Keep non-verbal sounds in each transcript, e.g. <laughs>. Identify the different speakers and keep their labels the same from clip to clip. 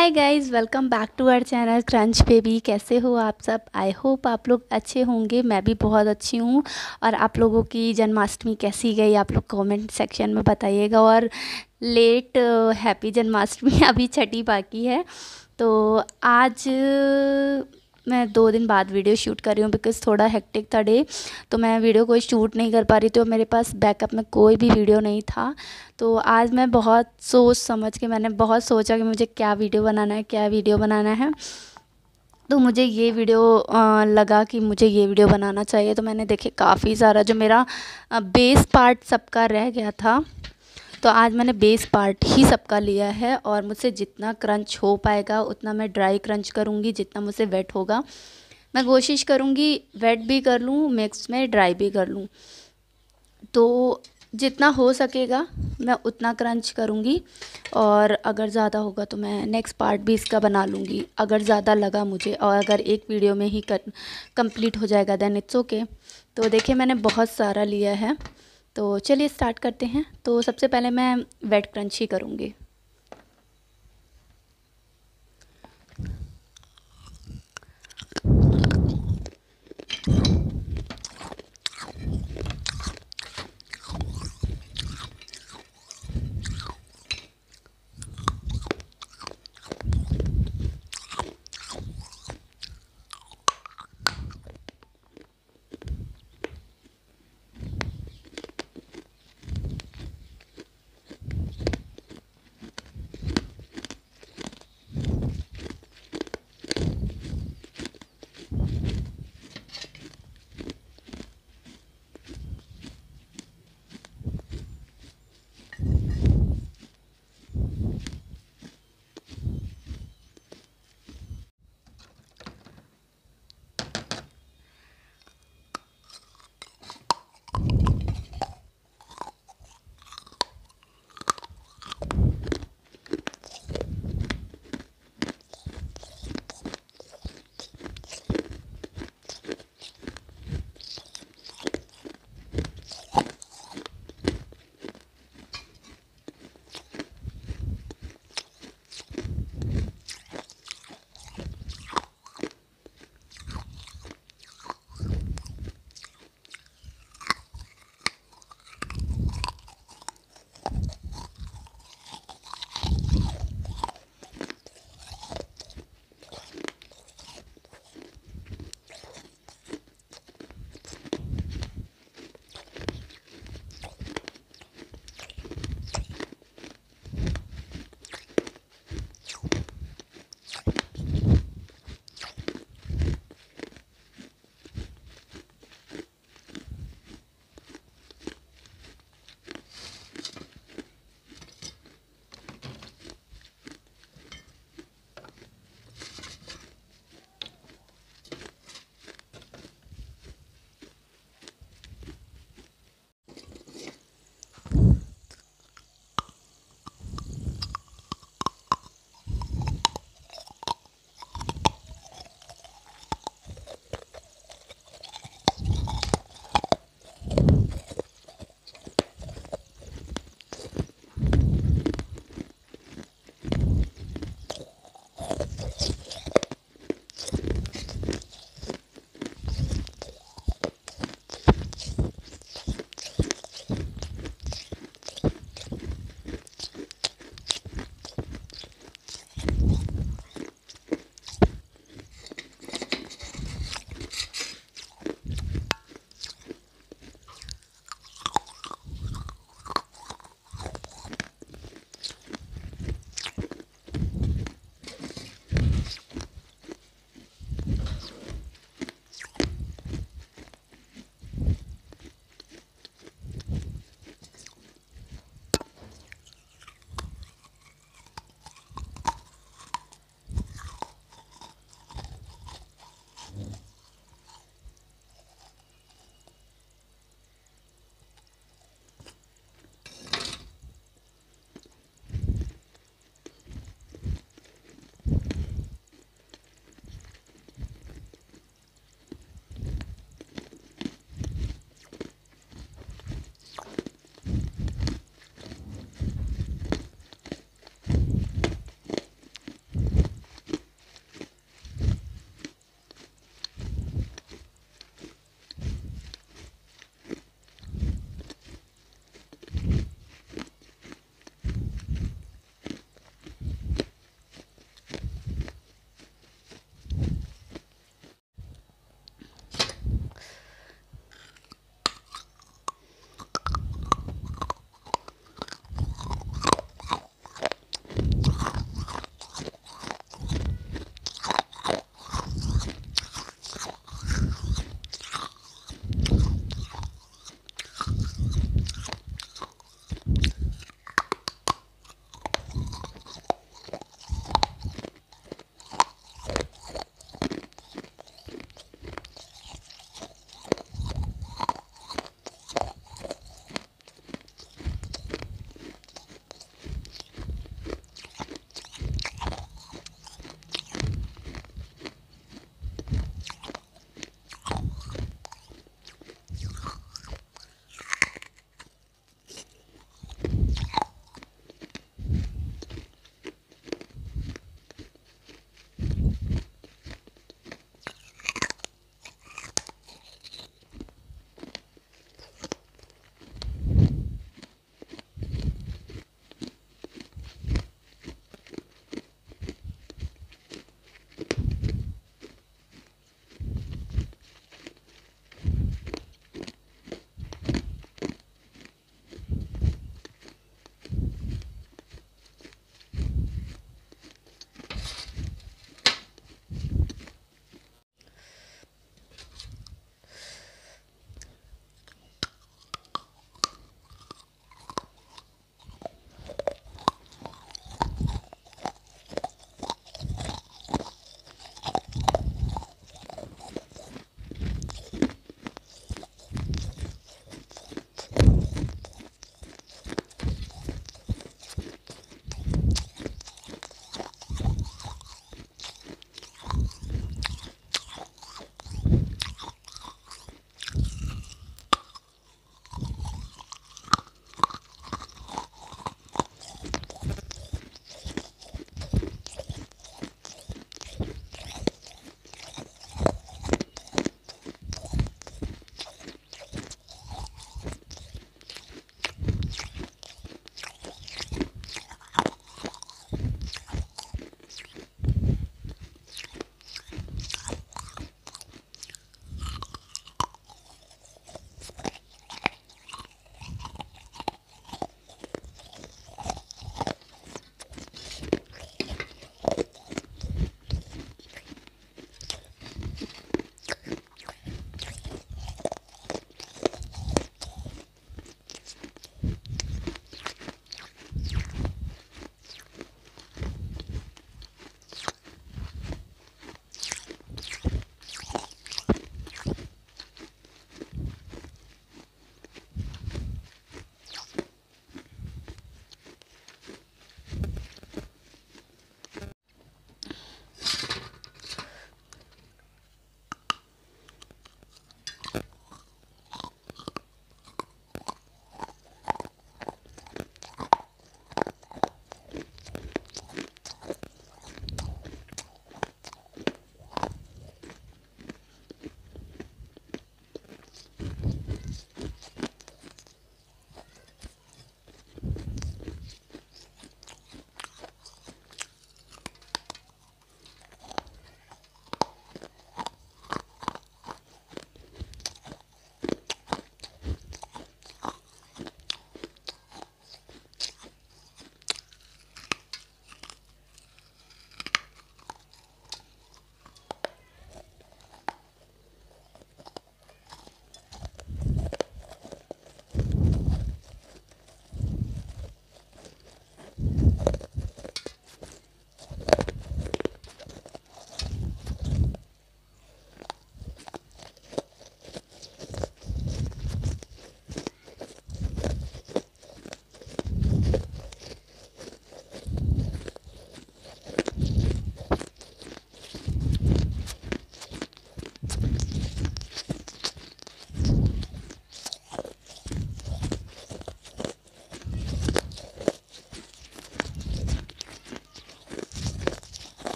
Speaker 1: hi guys welcome back to our channel crunch baby कैसे हो आप सब आई होप आप लोग अच्छे होंगे मैं भी बहुत अच्छी हूँ और आप लोगों की जन्माष्टमी कैसी गई आप लोग कमेंट सेक्शन में बताइएगा और लेट हैप्पी uh, जन्माष्टमी <laughs> अभी छठी बाकी है तो आज मैं दो दिन बाद वीडियो शूट कर रही हूँ बिकॉज थोड़ा हेक्टिक था डे तो मैं वीडियो कोई शूट नहीं कर पा रही तो मेरे पास बैकअप में कोई भी वीडियो नहीं था तो आज मैं बहुत सोच समझ के मैंने बहुत सोचा कि मुझे क्या वीडियो बनाना है क्या वीडियो बनाना है तो मुझे ये वीडियो लगा कि मुझे ये वीडियो बनाना चाहिए तो मैंने देखे काफ़ी सारा जो मेरा बेस पार्ट सबका रह गया था तो आज मैंने बेस पार्ट ही सबका लिया है और मुझसे जितना क्रंच हो पाएगा उतना मैं ड्राई क्रंच करूँगी जितना मुझसे वेट होगा मैं कोशिश करूँगी वेट भी कर लूँ मिक्स में ड्राई भी कर लूँ तो जितना हो सकेगा मैं उतना क्रंच करूँगी और अगर ज़्यादा होगा तो मैं नेक्स्ट पार्ट भी इसका बना लूँगी अगर ज़्यादा लगा मुझे और अगर एक वीडियो में ही कंप्लीट हो जाएगा देन इट्स ओके तो देखिए मैंने बहुत सारा लिया है तो चलिए स्टार्ट करते हैं तो सबसे पहले मैं वेट क्रंच ही करूँगी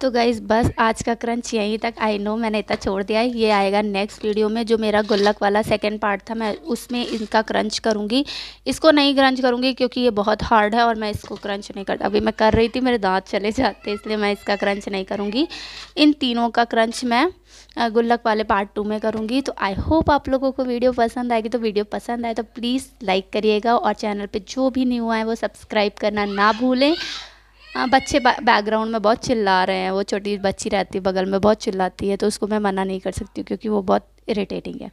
Speaker 1: तो गाइज़ बस आज का क्रंच यहीं तक आई नो मैंने इतना छोड़ दिया है ये आएगा नेक्स्ट वीडियो में जो मेरा गुल्लक वाला सेकंड पार्ट था मैं उसमें इनका क्रंच करूँगी इसको नहीं क्रंच करूँगी क्योंकि ये बहुत हार्ड है और मैं इसको क्रंच नहीं करता अभी मैं कर रही थी मेरे दांत चले जाते इसलिए मैं इसका क्रंच नहीं करूँगी इन तीनों का क्रंच मैं गुल्लक वाले पार्ट टू में करूँगी तो आई होप आप लोगों को वीडियो पसंद आएगी तो वीडियो पसंद आए तो प्लीज़ लाइक करिएगा और चैनल पर जो भी न्यू आए वो सब्सक्राइब करना ना भूलें हाँ, बच्चे बैकग्राउंड में बहुत चिल्ला रहे हैं वो छोटी बच्ची रहती है बगल में बहुत चिल्लाती है तो उसको मैं मना नहीं कर सकती क्योंकि वो बहुत इरीटेटिंग है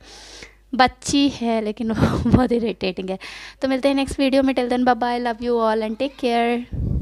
Speaker 1: बच्ची है लेकिन वो <laughs> बहुत इरीटेटिंग है तो मिलते हैं नेक्स्ट वीडियो में till then bye love you all and take care